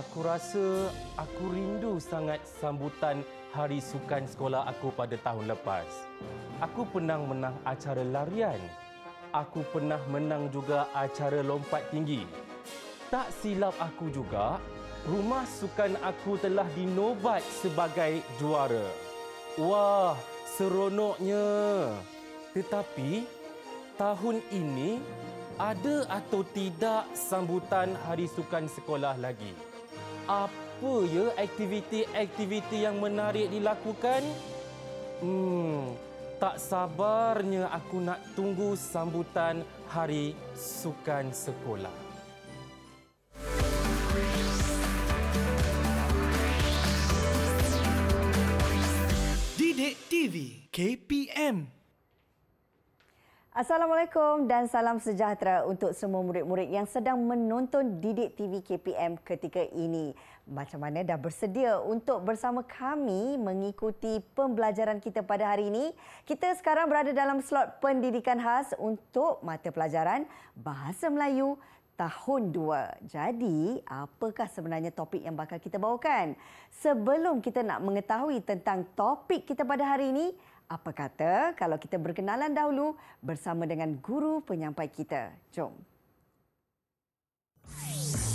Aku rasa aku rindu sangat sambutan Hari Sukan Sekolah aku pada tahun lepas. Aku pernah menang acara larian. Aku pernah menang juga acara lompat tinggi. Tak silap aku juga, rumah sukan aku telah dinobat sebagai juara. Wah, seronoknya. Tetapi tahun ini ada atau tidak sambutan Hari Sukan Sekolah lagi? apa ya aktiviti-aktiviti yang menarik dilakukan? Hmm, tak sabarnya aku nak tunggu sambutan hari sukan sekolah. Didik TV KPM Assalamualaikum dan salam sejahtera untuk semua murid-murid yang sedang menonton Didik TV KPM ketika ini. Macam mana dah bersedia untuk bersama kami mengikuti pembelajaran kita pada hari ini? Kita sekarang berada dalam slot pendidikan khas untuk mata pelajaran Bahasa Melayu tahun 2. Jadi, apakah sebenarnya topik yang bakal kita bawakan? Sebelum kita nak mengetahui tentang topik kita pada hari ini, apa kata kalau kita berkenalan dahulu bersama dengan guru penyampai kita? Jom. Thank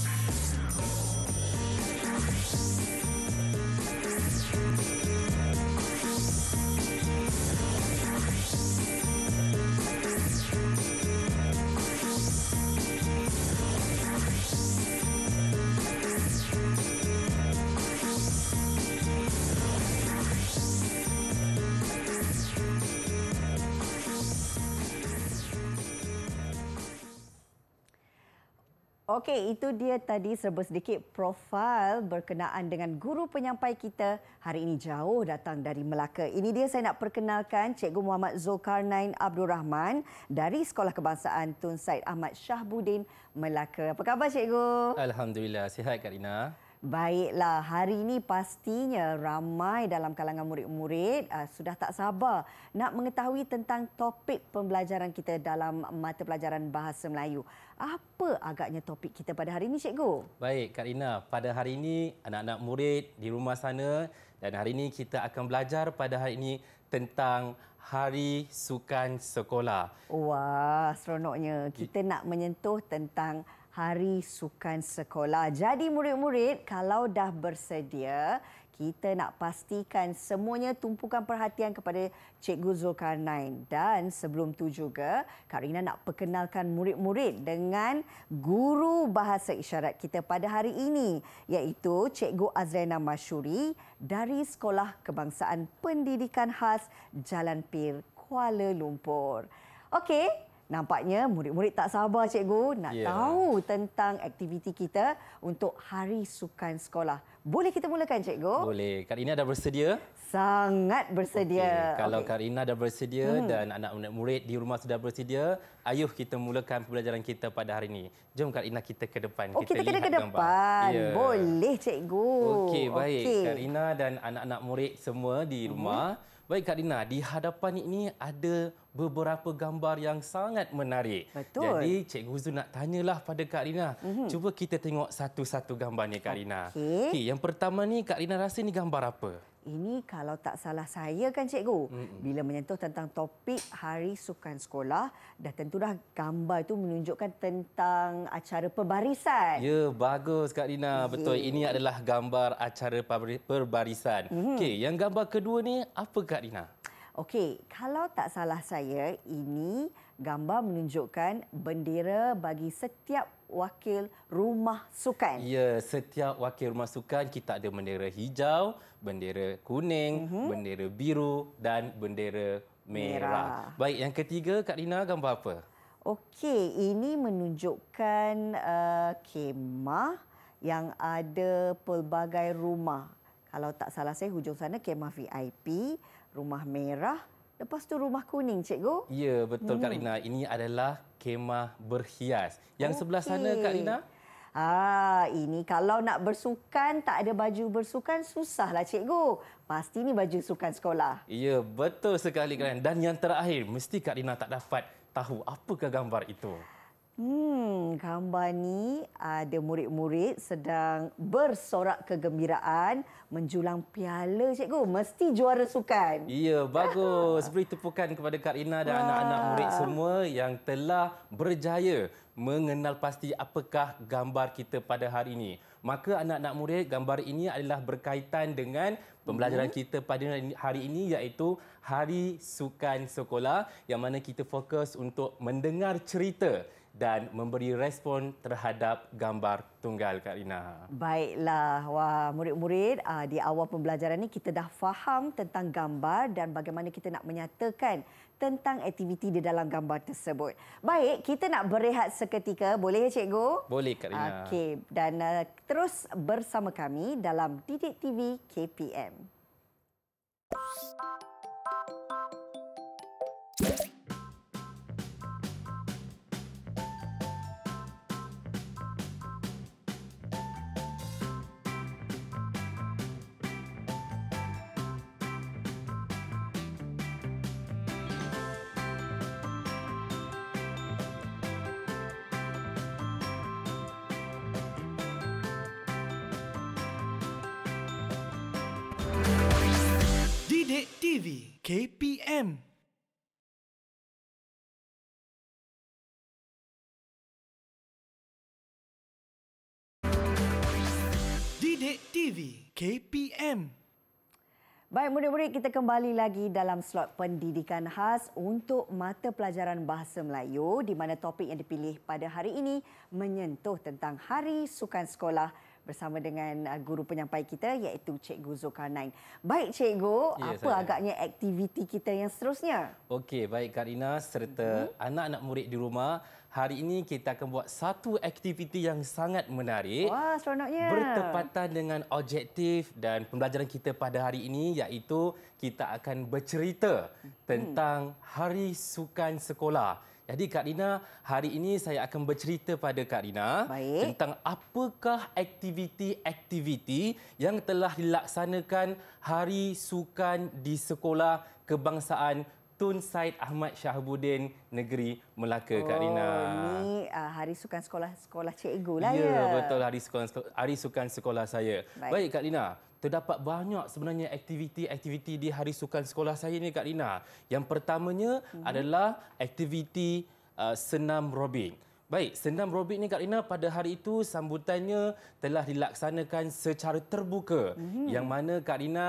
Okey, itu dia tadi serba sedikit profil berkenaan dengan guru penyampai kita hari ini jauh datang dari Melaka. Ini dia saya nak perkenalkan Cikgu Muhammad Zulkarnain Abdul Rahman dari Sekolah Kebangsaan Tun Said Ahmad Shah Shahbudin Melaka. Apa khabar Cikgu? Alhamdulillah, sihat Karina. Baiklah, hari ini pastinya ramai dalam kalangan murid-murid uh, sudah tak sabar nak mengetahui tentang topik pembelajaran kita dalam mata pelajaran Bahasa Melayu. Apa agaknya topik kita pada hari ini, Cikgu? Baik, Kak Rina. Pada hari ini, anak-anak murid di rumah sana dan hari ini kita akan belajar pada hari ini tentang Hari Sukan Sekolah. Wah, seronoknya. Kita nak menyentuh tentang Hari Sukan Sekolah. Jadi murid-murid, kalau dah bersedia, kita nak pastikan semuanya tumpukan perhatian kepada Cikgu Zulkarnain. Dan sebelum tu juga, Karina nak perkenalkan murid-murid dengan guru bahasa isyarat kita pada hari ini. Iaitu Cikgu Azrena Mashuri dari Sekolah Kebangsaan Pendidikan Khas Jalan Pir, Kuala Lumpur. Okey, Nampaknya murid-murid tak sabar cikgu nak yeah. tahu tentang aktiviti kita untuk hari sukan sekolah. Boleh kita mulakan, Cikgu? Boleh. Kali ini ada bersedia sangat bersedia. Okay. Kalau okay. Karina dah bersedia hmm. dan anak-anak murid di rumah sudah bersedia, ayuh kita mulakan pembelajaran kita pada hari ini. Jom Karina kita ke depan. Oh, kita, kita lihat ke depan. Yeah. Boleh, ya. cikgu. Okey, baik. Okay. Karina dan anak-anak murid semua di hmm. rumah. Hmm. Baik, Karina, di hadapan ini ada beberapa gambar yang sangat menarik. Betul. Jadi, cikgu Zul nak tanyalah pada Karina. Hmm. Cuba kita tengok satu-satu gambarnya, Karina. Okey. Okay, yang pertama ni Karina rasa ni gambar apa? ini kalau tak salah saya kan cikgu mm-hmm. bila menyentuh tentang topik hari sukan sekolah dah tentulah gambar itu menunjukkan tentang acara perbarisan. Ya bagus Kak Dina yeah. betul ini adalah gambar acara perbarisan. Mm-hmm. Okey yang gambar kedua ni apa Kak Dina? Okey kalau tak salah saya ini gambar menunjukkan bendera bagi setiap wakil rumah sukan. Ya, setiap wakil rumah sukan kita ada bendera hijau, bendera kuning, mm-hmm. bendera biru dan bendera merah. merah. Baik, yang ketiga Kak Rina gambar apa? Okey, ini menunjukkan uh, kemah yang ada pelbagai rumah. Kalau tak salah saya hujung sana kemah VIP, rumah merah Lepas tu rumah kuning, cikgu. Ya, betul hmm. Kak Rina. Ini adalah kemah berhias. Yang okay. sebelah sana Kak Rina? Ah, ini kalau nak bersukan tak ada baju bersukan susahlah cikgu. Pasti ni baju sukan sekolah. Ya, betul sekali Kak Rina. Dan yang terakhir mesti Kak Rina tak dapat tahu apakah gambar itu. Hmm, gambar ni ada murid-murid sedang bersorak kegembiraan menjulang piala cikgu. Mesti juara sukan. Ya, bagus. Beri tepukan kepada Kak Rina dan anak-anak murid semua yang telah berjaya mengenal pasti apakah gambar kita pada hari ini. Maka anak-anak murid, gambar ini adalah berkaitan dengan pembelajaran hmm. kita pada hari ini iaitu hari sukan sekolah yang mana kita fokus untuk mendengar cerita dan memberi respon terhadap gambar tunggal Kak Rina. Baiklah, wah murid-murid ah, di awal pembelajaran ini kita dah faham tentang gambar dan bagaimana kita nak menyatakan tentang aktiviti di dalam gambar tersebut. Baik, kita nak berehat seketika. Boleh ya, Cikgu? Boleh, Kak Rina. Okey, dan ah, terus bersama kami dalam Didik TV KPM. Thank you. Sidik TV KPM Sidik TV KPM Baik murid-murid kita kembali lagi dalam slot pendidikan khas untuk mata pelajaran Bahasa Melayu di mana topik yang dipilih pada hari ini menyentuh tentang Hari Sukan Sekolah 2022 bersama dengan uh, guru penyampai kita iaitu Cikgu Zulkarnain. Baik Cikgu, ya, apa saya. agaknya aktiviti kita yang seterusnya? Okey, baik Karina serta hmm. anak-anak murid di rumah. Hari ini kita akan buat satu aktiviti yang sangat menarik. Wah, seronoknya. Bertepatan dengan objektif dan pembelajaran kita pada hari ini iaitu kita akan bercerita mhm. tentang Hari Sukan Sekolah. Jadi Kak Rina, hari ini saya akan bercerita pada Kak Rina Baik. tentang apakah aktiviti-aktiviti yang telah dilaksanakan Hari Sukan di Sekolah Kebangsaan Tun Said Ahmad Shahbudin Negeri Melaka oh, Kak Rina. Ini uh, hari sukan sekolah-sekolah cikgu lah ya. Ya, betul hari sukan hari sukan sekolah saya. Baik, Baik Kak Rina, terdapat banyak sebenarnya aktiviti-aktiviti di Hari Sukan Sekolah saya ni Kak Rina. Yang pertamanya hmm. adalah aktiviti uh, senam robing. Baik, senam robik ni Kak Rina pada hari itu sambutannya telah dilaksanakan secara terbuka. Mm-hmm. Yang mana Kak Rina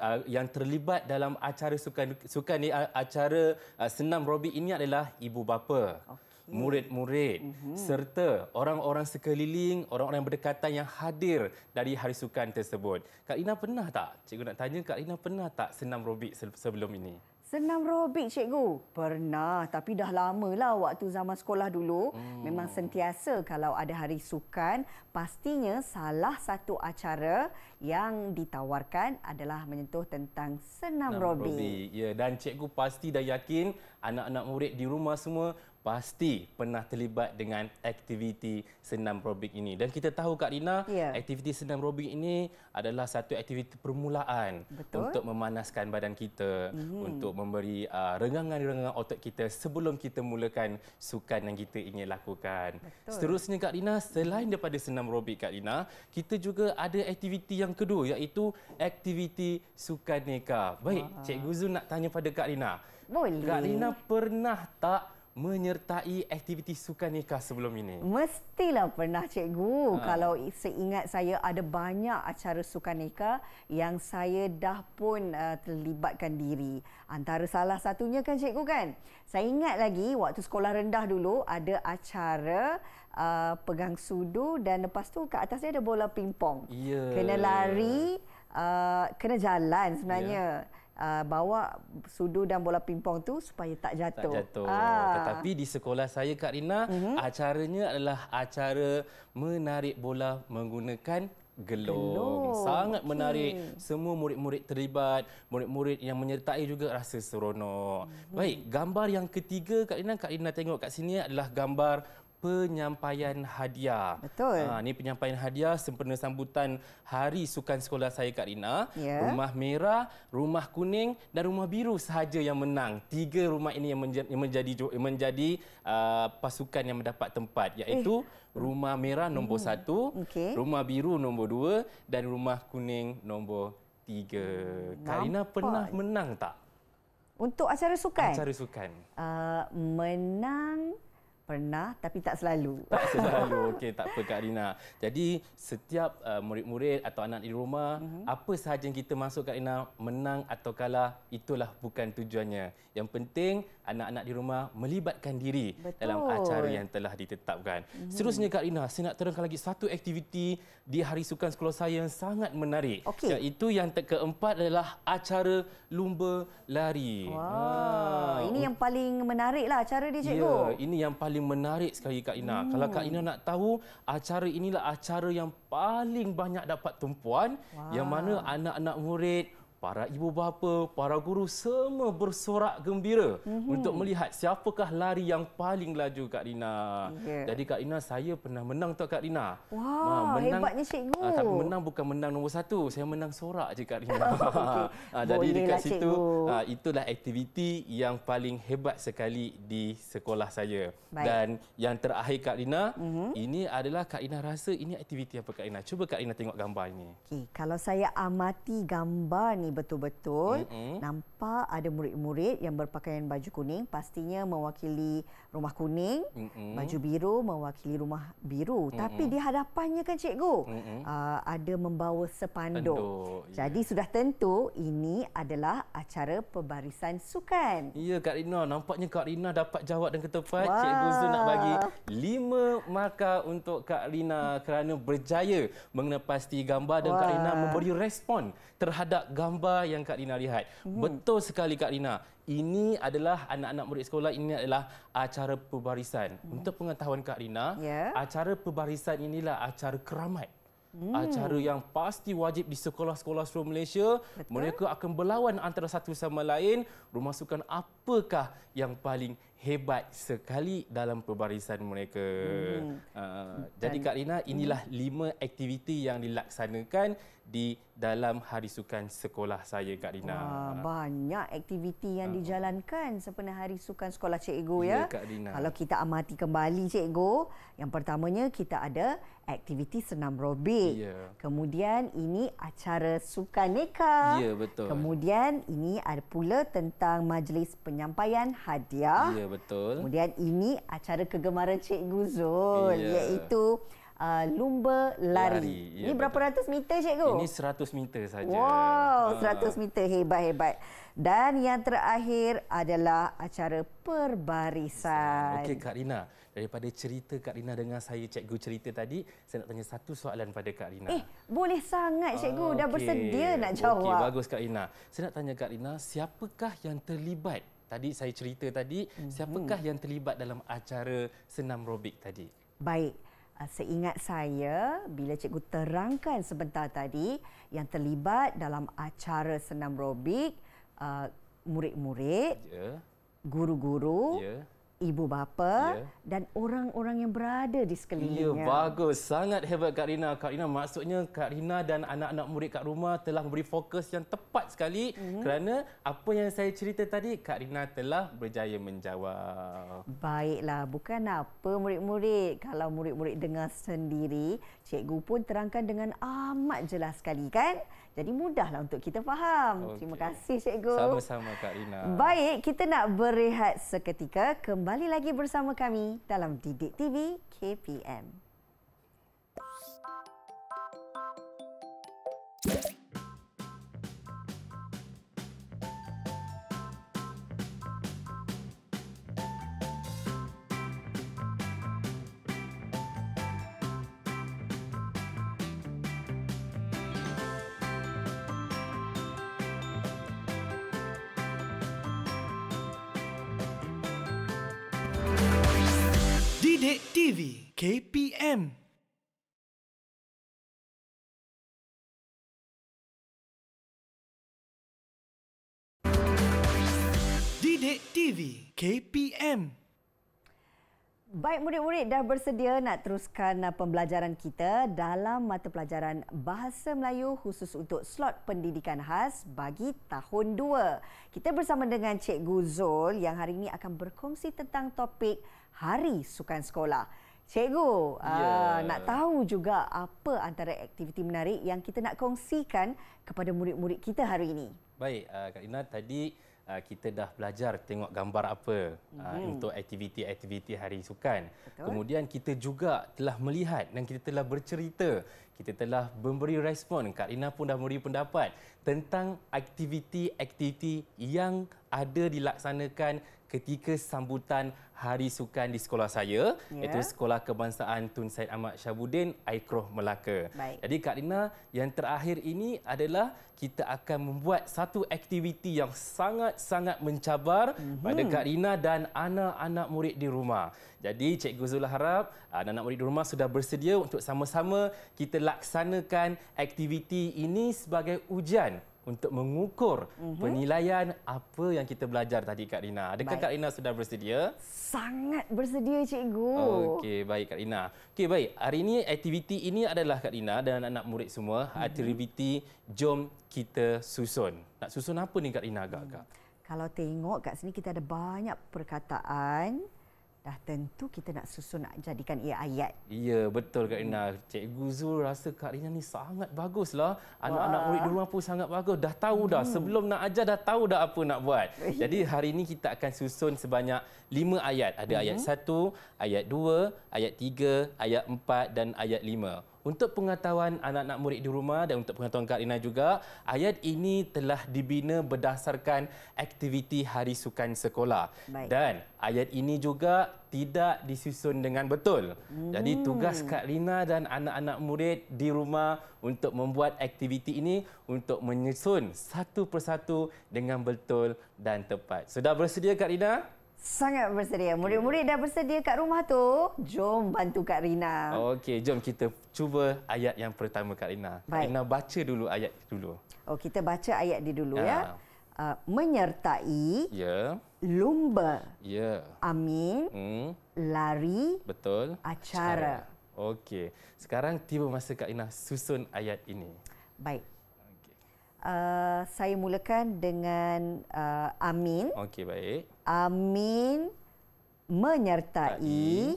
uh, yang terlibat dalam acara sukan sukan ni uh, acara uh, senam robik ini adalah ibu bapa. Okay. Ya. murid-murid mm-hmm. serta orang-orang sekeliling, orang-orang berdekatan yang hadir dari hari sukan tersebut. Kak Lina pernah tak? Cikgu nak tanya Kak Lina pernah tak senam robik sebelum ini? Senam robik cikgu? Pernah tapi dah lama lah waktu zaman sekolah dulu. Hmm. Memang sentiasa kalau ada hari sukan, pastinya salah satu acara yang ditawarkan adalah menyentuh tentang senam, senam robik. robik. Ya dan cikgu pasti dah yakin anak-anak murid di rumah semua pasti pernah terlibat dengan aktiviti senam aerobik ini dan kita tahu Kak Rina ya. aktiviti senam aerobik ini adalah satu aktiviti permulaan Betul. untuk memanaskan badan kita hmm untuk memberi uh, renggangan-renggangan otot kita sebelum kita mulakan sukan yang kita ingin lakukan. Betul. Seterusnya Kak Rina selain daripada senam aerobik Kak Rina kita juga ada aktiviti yang kedua iaitu aktiviti sukaneka. Baik, Aha. Cikgu Zul nak tanya pada Kak Rina. Boleh. Kak Rina pernah tak menyertai aktiviti sukan nikah sebelum ini? Mestilah pernah cikgu. Ha. Kalau seingat saya ada banyak acara sukan nikah yang saya dah pun uh, terlibatkan diri. Antara salah satunya kan cikgu kan? Saya ingat lagi waktu sekolah rendah dulu ada acara uh, pegang sudu dan lepas tu kat atasnya ada bola pingpong. Yeah. Kena lari, uh, kena jalan sebenarnya. Yeah uh, bawa sudu dan bola pingpong tu supaya tak jatuh. Tak jatuh. Ah. Tetapi di sekolah saya Kak Rina, uh-huh. acaranya adalah acara menarik bola menggunakan gelung. gelung. Sangat okay. menarik. Semua murid-murid terlibat, murid-murid yang menyertai juga rasa seronok. Uh-huh. Baik, gambar yang ketiga Kak Rina, Kak Rina tengok kat sini adalah gambar penyampaian hadiah. Betul. Ha, ah, ini penyampaian hadiah sempena sambutan Hari Sukan Sekolah saya Kak Rina. Yeah. Rumah merah, rumah kuning dan rumah biru sahaja yang menang. Tiga rumah ini yang menjadi, yang menjadi, yang menjadi uh, pasukan yang mendapat tempat iaitu eh. rumah merah nombor hmm. satu, okay. rumah biru nombor dua dan rumah kuning nombor tiga. Hmm, Kak Rina pernah menang tak? Untuk acara sukan? Acara sukan. Uh, menang... Pernah tapi tak selalu. Tak selalu. Okey, tak apa Kak Rina. Jadi setiap uh, murid-murid atau anak di rumah, uh-huh. apa sahaja yang kita masuk Kak Rina, menang atau kalah, itulah bukan tujuannya. Yang penting anak-anak di rumah melibatkan diri Betul. dalam acara yang telah ditetapkan. Uh-huh. Seterusnya Kak Rina, saya nak terangkan lagi satu aktiviti di Hari Sukan Sekolah saya yang sangat menarik. Okay. Iaitu yang keempat adalah acara lumba lari. Wah, wow. Ah, ini yang paling menarik lah acara dia cikgu. Ya, ini yang paling paling menarik sekali Kak Ina. Hmm. Kalau Kak Ina nak tahu, acara inilah acara yang paling banyak dapat tumpuan wow. yang mana anak-anak murid, para ibu bapa, para guru semua bersorak gembira mm-hmm. untuk melihat siapakah lari yang paling laju Kak Rina. Yeah. Jadi Kak Rina, saya pernah menang tu Kak Rina. Wah, wow, ha, hebatnya cikgu. Uh, tapi menang bukan menang nombor satu. Saya menang sorak je Kak Rina. okay. Ha, jadi Boleh dekat lah, situ, uh, itulah aktiviti yang paling hebat sekali di sekolah saya. Baik. Dan yang terakhir Kak Rina, mm-hmm. ini adalah Kak Rina rasa ini aktiviti apa Kak Rina. Cuba Kak Rina tengok gambar ini. Okay. Kalau saya amati gambar ni, ini betul-betul mm-hmm. nampak ada murid-murid yang berpakaian baju kuning pastinya mewakili rumah kuning mm-hmm. baju biru mewakili rumah biru mm-hmm. tapi di hadapannya kan cikgu mm-hmm. uh, ada membawa sepanduk jadi yeah. sudah tentu ini adalah acara pebarisan sukan ya yeah, kak Rina nampaknya kak Rina dapat jawab dan ketepat Wah. cikgu Zul nak bagi lima markah untuk kak Rina kerana berjaya mengenai pasti gambar dan Wah. kak Rina memberi respon terhadap gambar yang Kak Rina lihat. Hmm. Betul sekali Kak Rina. Ini adalah anak-anak murid sekolah, ini adalah acara perbarisan. Hmm. Untuk pengetahuan Kak Rina, yeah. acara perbarisan inilah acara keramat. Hmm. Acara yang pasti wajib di sekolah-sekolah seluruh Malaysia. Betul. Mereka akan berlawan antara satu sama lain. Rumah sukan apakah yang paling hebat sekali dalam perbarisan mereka. Hmm. Uh, Dan, jadi Kak Rina, hmm. inilah hmm. lima aktiviti yang dilaksanakan di dalam Hari Sukan Sekolah saya, Kak Rina. Wah, banyak aktiviti yang uh. dijalankan sepenuh Hari Sukan Sekolah Cikgu. Ya, ya. Kak Rina. Kalau kita amati kembali, Cikgu, yang pertamanya kita ada aktiviti senam robik. Yeah. Kemudian ini acara sukan neka. Ya, yeah, betul. Kemudian ini ada pula tentang majlis penyampaian hadiah. Ya, yeah, betul. Kemudian ini acara kegemaran Cikgu Zul yeah. iaitu uh, lumba lari. lari. Ya, Ini berapa ratus meter cikgu? Ini 100 meter saja. Wow, 100 ah. ha. meter hebat-hebat. Dan yang terakhir adalah acara perbarisan. Okey Kak Rina, daripada cerita Kak Rina dengan saya cikgu cerita tadi, saya nak tanya satu soalan pada Kak Rina. Eh, boleh sangat cikgu ah, okay. dah bersedia nak jawab. Okey, bagus Kak Rina. Saya nak tanya Kak Rina, siapakah yang terlibat? Tadi saya cerita tadi, mhm. siapakah yang terlibat dalam acara senam robik tadi? Baik. Ah, seingat saya bila cikgu terangkan sebentar tadi yang terlibat dalam acara senam robik uh, ah, murid-murid ya. guru-guru ya ibu bapa yeah. dan orang-orang yang berada di sekelilingnya. Ya, yeah, bagus. Sangat hebat Kak Rina. Kak Rina maksudnya Kak Rina dan anak-anak murid kat rumah telah memberi fokus yang tepat sekali mm-hmm. kerana apa yang saya cerita tadi Kak Rina telah berjaya menjawab. Baiklah, bukan apa murid-murid. Kalau murid-murid dengar sendiri, cikgu pun terangkan dengan amat jelas sekali kan? Jadi mudahlah untuk kita faham. Okay. Terima kasih cikgu. Sama-sama Kak Rina. Baik, kita nak berehat seketika. Kembali lagi bersama kami dalam Didik TV KPM. Thank you. KPM. Didik TV KPM. Baik murid-murid dah bersedia nak teruskan uh, pembelajaran kita dalam mata pelajaran Bahasa Melayu khusus untuk slot pendidikan khas bagi tahun 2. Kita bersama dengan Cikgu Zul yang hari ini akan berkongsi tentang topik Hari Sukan Sekolah. Cikgu, yeah. uh, ya. nak tahu juga apa antara aktiviti menarik yang kita nak kongsikan kepada murid-murid kita hari ini. Baik, uh, Kak Ina, tadi uh, kita dah belajar tengok gambar apa mm-hmm. uh, untuk aktiviti-aktiviti hari sukan. Betul. Kemudian kita juga telah melihat dan kita telah bercerita, kita telah memberi respon, Kak Ina pun dah memberi pendapat tentang aktiviti-aktiviti yang ada dilaksanakan ketika sambutan Hari Sukan di sekolah saya yeah. iaitu Sekolah Kebangsaan Tun Said Ahmad Syabudin Aikroh Melaka. Baik. Jadi Kak Lina, yang terakhir ini adalah kita akan membuat satu aktiviti yang sangat-sangat mencabar mm-hmm. pada Kak Lina dan anak-anak murid di rumah. Jadi Cikgu Zul harap ah, anak-anak murid di rumah sudah bersedia untuk sama-sama kita laksanakan aktiviti ini sebagai ujian untuk mengukur mm-hmm. penilaian apa yang kita belajar tadi Kak Rina. Adakah baik. Kak Rina sudah bersedia? Sangat bersedia cikgu. Okey, baik Kak Rina. Okey, baik. Hari ini aktiviti ini adalah Kak Rina dan anak-anak murid semua mm-hmm. aktiviti jom kita susun. Nak susun apa ni Kak Rina agak-agak? Mm. Kalau tengok kat sini kita ada banyak perkataan dah tentu kita nak susun nak jadikan ia ayat. Ya, betul Kak Rina. Cikgu Zul rasa Kak Rina ni sangat bagus lah. Anak-anak murid di rumah pun sangat bagus. Dah tahu dah. Hmm. Sebelum nak ajar, dah tahu dah apa nak buat. Jadi hari ini kita akan susun sebanyak lima ayat. Ada hmm. ayat satu, ayat dua, ayat tiga, ayat empat dan ayat lima. Untuk pengetahuan anak-anak murid di rumah dan untuk pengetahuan Kak Rina juga, ayat ini telah dibina berdasarkan aktiviti Hari Sukan Sekolah. Baik. Dan ayat ini juga tidak disusun dengan betul. Hmm. Jadi tugas Kak Rina dan anak-anak murid di rumah untuk membuat aktiviti ini untuk menyusun satu persatu dengan betul dan tepat. Sudah bersedia Kak Rina? Sangat bersedia. Murid-murid dah bersedia kat rumah tu. Jom bantu Kak Rina. Okey, jom kita cuba ayat yang pertama Kak Rina. Baik. Kak Rina baca dulu ayat dulu. Oh, kita baca ayat dia dulu ya. ya. Uh, menyertai. Ya. Lumba. Ya. Amin. Hmm. Lari. Betul. Acara. acara. Okey. Sekarang tiba masa Kak Rina susun ayat ini. Baik. Uh, saya mulakan dengan uh, Amin. Okey, baik. Amin menyertai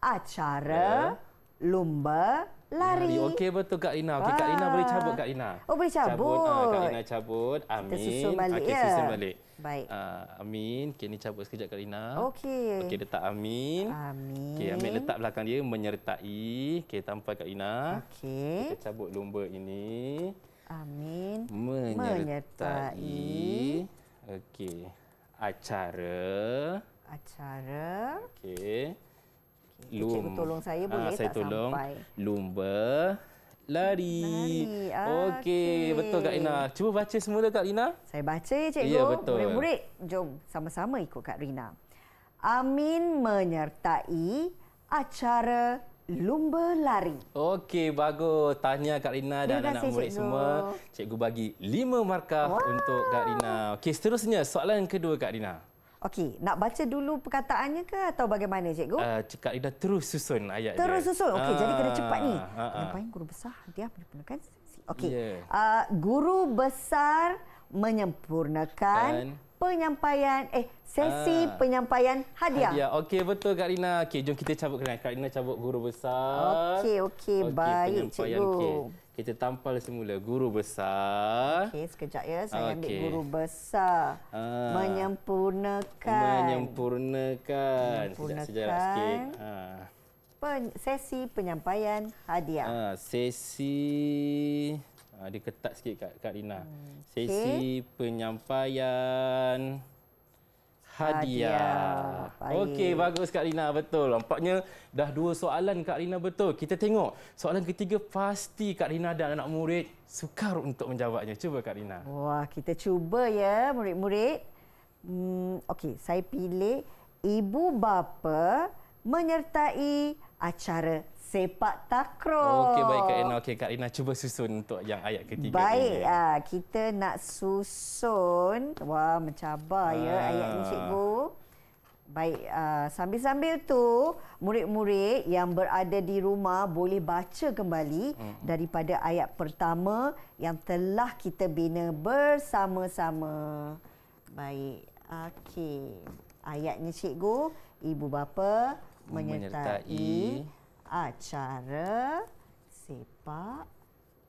acara yeah. lumba lari. lari. Okey betul Kak Ina. Okey Kak Ina boleh cabut Kak Ina. Oh boleh cabut. cabut. Uh, Kak Ina cabut. Amin. Kita susun balik. Okay, ya. susun balik. Baik. Uh, amin. Okey ni cabut sekejap Kak Ina. Okey. Okey letak Amin. Amin. Okey Amin letak belakang dia menyertai. Okey tanpa Kak Ina. Okey. Kita cabut lumba ini. Amin. Menyertai, menyertai okey. Acara acara. Okey. Okay, Lum. Cikgu tolong saya ah, boleh ah, saya tak tolong. sampai. Lumba lari. lari. Okey, okay. betul Kak Rina. Cuba baca semula Kak Rina. Saya baca ya Cikgu. Ya, betul. Murid-murid, jom sama-sama ikut Kak Rina. Amin menyertai acara lumba lari. Okey, bagus. Tanya Kak Rina dan anak murid cikgu. semua. Cikgu bagi lima markah wow. untuk Kak Rina. Okey, seterusnya soalan kedua Kak Rina. Okey, nak baca dulu perkataannya ke atau bagaimana cikgu? Uh, Kak Rina terus susun ayat terus dia. Terus susun? Okey, jadi kena cepat ni. Ah, ah, Kenapa yang guru besar? Dia menyempurnakan. Okey, yeah. Ya. uh, guru besar menyempurnakan penyampaian eh sesi ah, penyampaian hadiah. Ya, okey betul Kak Rina. Okey, jom kita cabut kena. Kak Rina cabut guru besar. Okey, okey, okay, baik cikgu. Okay. Kita tampal semula guru besar. Okey, sekejap ya. Saya okay. ambil guru besar. Ah, menyempurnakan. Menyempurnakan. Menyempurnakan. Sekejap, sekejap sikit. Ah. Pen, sesi penyampaian hadiah. Ah, sesi uh, dia ketat sikit kat Kak Rina. Hmm. Sesi okay. penyampaian hadiah. hadiah. Okey, bagus Kak Rina betul. Nampaknya dah dua soalan Kak Rina betul. Kita tengok soalan ketiga pasti Kak Rina dan anak murid sukar untuk menjawabnya. Cuba Kak Rina. Wah, kita cuba ya murid-murid. Hmm, Okey, saya pilih ibu bapa menyertai acara sepak takraw. Okey baik Kak Rina. Okey Kak Rina cuba susun untuk yang ayat ketiga. Baik ini. Ah, kita nak susun. Wah mencabar aa. ya ah. ayat ini cikgu. Baik ah, sambil-sambil tu murid-murid yang berada di rumah boleh baca kembali mm. daripada ayat pertama yang telah kita bina bersama-sama. Baik. Okey. Ayatnya cikgu, ibu bapa menyertai, menyertai acara sepak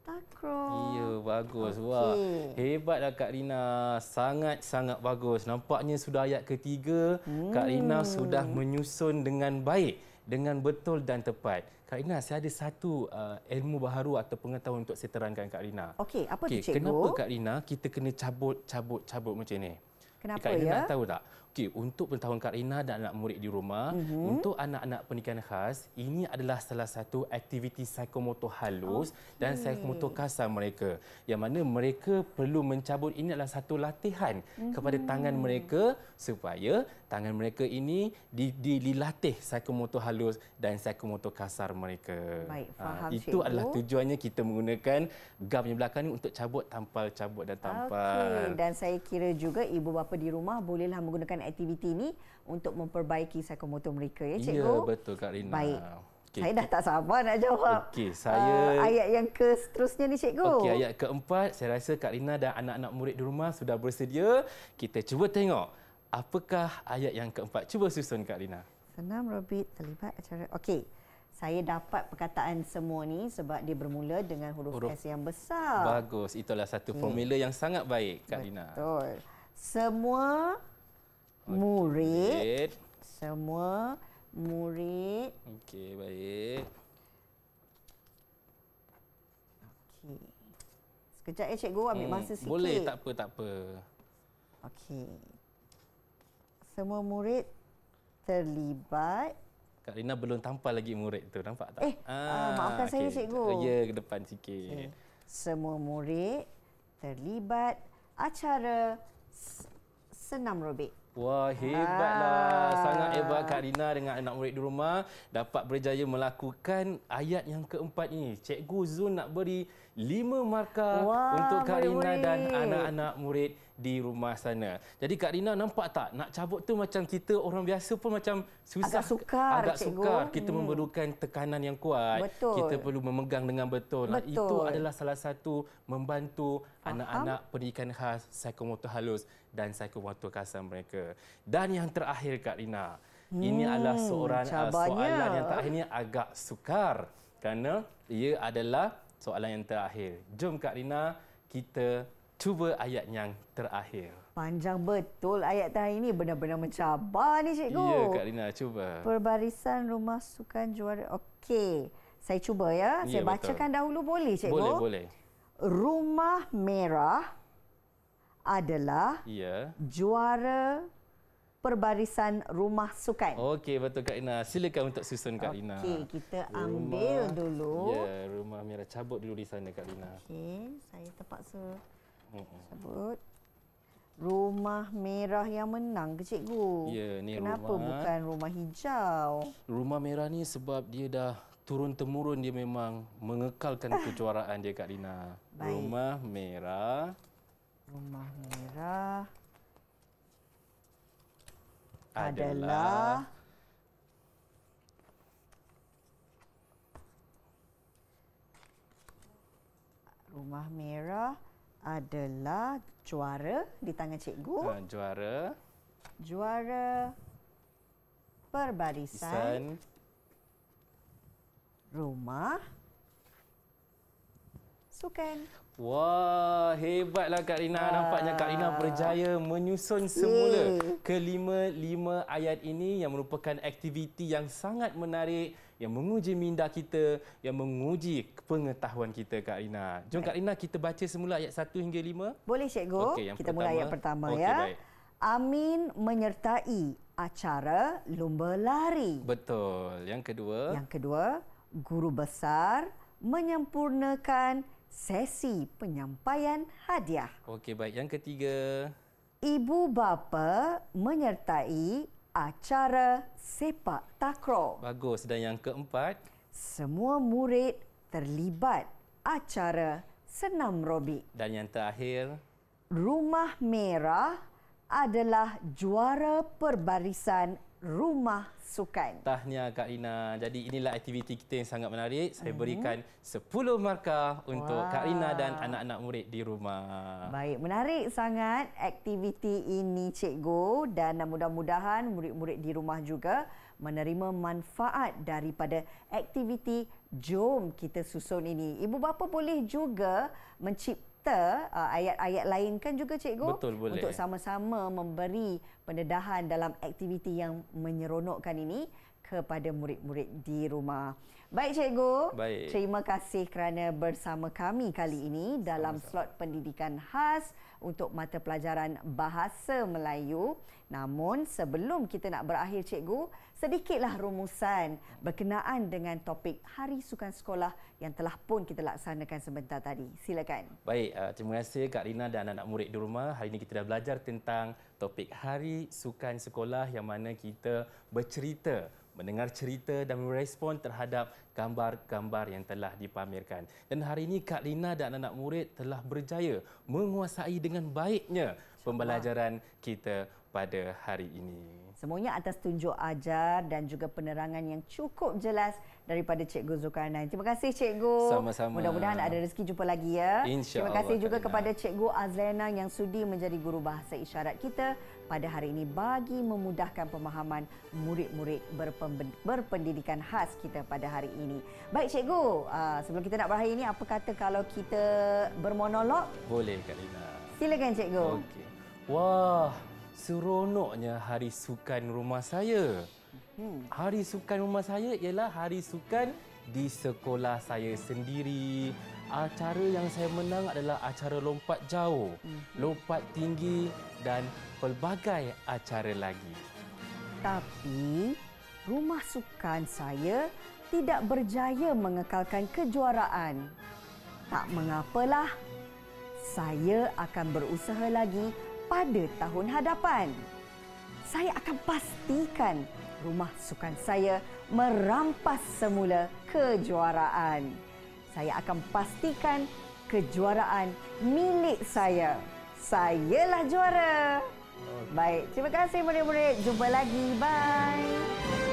takro. Ya, bagus. Okay. Wah, hebatlah Kak Rina. Sangat-sangat bagus. Nampaknya sudah ayat ketiga, hmm. Kak Rina hmm. sudah menyusun dengan baik, dengan betul dan tepat. Kak Rina, saya ada satu uh, ilmu baru atau pengetahuan untuk saya terangkan Kak Rina. Okey, apa okay, tu cikgu? Kenapa Kak Rina kita kena cabut-cabut-cabut macam ni? Kenapa Kak eh, ya? Kak Rina ya? nak tahu tak? okey untuk pentahun Karina dan anak murid di rumah mm-hmm. untuk anak-anak pernikahan khas ini adalah salah satu aktiviti psikomotor halus okay. dan psikomotor kasar mereka yang mana mereka perlu mencabut ini adalah satu latihan mm-hmm. kepada mhm. tangan mereka supaya tangan mereka ini dilatih psikomotor halus dan psikomotor kasar mereka Baik, ha, faham, ha, itu cikgu. adalah tujuannya kita menggunakan gam yang belakang ini untuk cabut tampal cabut dan tampal okay. dan saya kira juga ibu bapa di rumah bolehlah menggunakan aktiviti ni untuk memperbaiki psikomotor mereka ya cikgu. Ya betul Kak Rina. Baik. Okay. Saya dah tak sabar nak jawab. Okey, ah, saya uh, ayat yang ke seterusnya ni cikgu. Okey, ayat keempat, saya rasa Kak Rina dan anak-anak murid di rumah sudah bersedia. Kita cuba tengok apakah ayat yang keempat. Cuba susun Kak Rina. Senam robit terlibat acara. Okey. Saya dapat perkataan semua ni sebab dia bermula dengan huruf, huruf. S yang besar. Bagus. Itulah satu okay. formula yang sangat baik, Kak Betul. Lina. Semua murid. Semua murid. Okey, baik. Okey. Sekejap ya eh, cikgu ambil hmm, masa sikit. Boleh, tak apa, tak apa. Okey. Semua murid terlibat. Kak Rina belum tampal lagi murid tu, nampak tak? Eh, ah, ah maafkan okay. saya cikgu. Oh, ya, ke depan sikit. Okay. Semua murid terlibat acara senam robek. Wah, hebatlah. Ah. Sangat hebat Kak Rina dengan anak murid di rumah dapat berjaya melakukan ayat yang keempat ini. Cikgu Zul nak beri lima markah Wah, untuk Kak murid-murid. Rina dan anak-anak murid. -anak murid di rumah sana. Jadi Kak Rina nampak tak nak cabut tu macam kita orang biasa pun macam susah agak sukar. Agak cikgu. Kita hmm. memerlukan tekanan yang kuat. Betul. Kita perlu memegang dengan betul. betul. Itu adalah salah satu membantu anak-anak pendidikan khas psikomotor halus dan psikomotor kasar mereka. Dan yang terakhir Kak Rina, hmm. ini adalah seorang eh, Cabarnya. soalan yang terakhir ini agak sukar kerana ia adalah soalan yang terakhir. Jom Kak Rina kita cuba ayat yang terakhir. Panjang betul ayat terakhir ini. Benar-benar mencabar ni cikgu. Ya, Kak Lina Cuba. Perbarisan rumah sukan juara. Okey. Saya cuba ya. ya Saya bacakan dahulu boleh cikgu? Boleh, boleh. Rumah merah adalah ya. juara perbarisan rumah sukan. Okey, betul Kak Lina. Silakan untuk susun Kak Lina. Okey, kita ambil rumah, dulu. Ya, rumah merah cabut dulu di sana Kak Lina. Okey, saya terpaksa Sebut. Rumah merah yang menang ke cikgu? Ya, ni Kenapa rumah. Kenapa bukan rumah hijau? Rumah merah ni sebab dia dah turun temurun dia memang mengekalkan kejuaraan dia Kak Dina. Baik. Rumah merah. Rumah merah. Adalah. Rumah merah adalah juara di tangan cikgu. Uh, juara. Juara perbarisan rumah sukan. Wah, hebatlah Kak Rina. Ah. Nampaknya Kak Rina berjaya menyusun semula hmm. kelima-lima ayat ini yang merupakan aktiviti yang sangat menarik yang menguji minda kita, yang menguji pengetahuan kita Kak Rina. Jom Kak Rina kita baca semula ayat 1 hingga 5. Boleh Cikgu. Okay, yang kita pertama. mula ayat pertama okay, ya. Baik. Amin menyertai acara lumba lari. Betul. Yang kedua. Yang kedua, guru besar menyempurnakan sesi penyampaian hadiah. Okey baik. Yang ketiga. Ibu bapa menyertai acara sepak takraw. Bagus. Dan yang keempat, semua murid terlibat acara senam robik. Dan yang terakhir, Rumah Merah adalah juara perbarisan rumah sukan. Tahniah Kak Rina. Jadi inilah aktiviti kita yang sangat menarik. Saya mhm. berikan 10 markah untuk Wah. Kak Rina dan anak-anak murid di rumah. Baik, menarik sangat aktiviti ini cikgu dan mudah-mudahan murid-murid di rumah juga menerima manfaat daripada aktiviti jom kita susun ini. Ibu bapa boleh juga mencipta kata uh, ayat-ayat lain kan juga cikgu Betul, untuk sama-sama memberi pendedahan dalam aktiviti yang menyeronokkan ini kepada murid-murid di rumah. Baik cikgu. Baik. Terima kasih kerana bersama kami kali ini dalam Sama-sama. slot pendidikan khas untuk mata pelajaran Bahasa Melayu. Namun sebelum kita nak berakhir cikgu, sedikitlah rumusan berkenaan dengan topik Hari Sukan Sekolah yang telah pun kita laksanakan sebentar tadi. Silakan. Baik, uh, terima kasih Kak Rina dan anak-anak murid di rumah. Hari ini kita dah belajar tentang topik Hari Sukan Sekolah yang mana kita bercerita mendengar cerita dan merespon terhadap gambar-gambar yang telah dipamerkan. Dan hari ini Kak Lina dan anak murid telah berjaya menguasai dengan baiknya pembelajaran kita pada hari ini. Semuanya atas tunjuk ajar dan juga penerangan yang cukup jelas daripada Cikgu Zulkarnain. Terima kasih Cikgu. Sama-sama. Mudah-mudahan ada rezeki jumpa lagi ya. Insya Terima kasih Allah, juga Kak kepada Cikgu Azlena yang sudi menjadi guru bahasa isyarat kita pada hari ini bagi memudahkan pemahaman murid-murid berpendidikan khas kita pada hari ini. Baik cikgu, ah, sebelum kita nak berakhir ini apa kata kalau kita bermonolog? Boleh Kak Lina. Silakan cikgu. Okey. Wah, seronoknya hari sukan rumah saya. Hmm. Hari sukan rumah saya ialah hari sukan di sekolah saya sendiri acara yang saya menang adalah acara lompat jauh, mhm. lompat tinggi dan pelbagai acara lagi. Tapi rumah sukan saya tidak berjaya mengekalkan kejuaraan. Tak mengapalah. Saya akan berusaha lagi pada tahun hadapan. Saya akan pastikan rumah sukan saya merampas semula kejuaraan saya akan pastikan kejuaraan milik saya. Sayalah juara. Baik, terima kasih murid-murid. Jumpa lagi. Bye.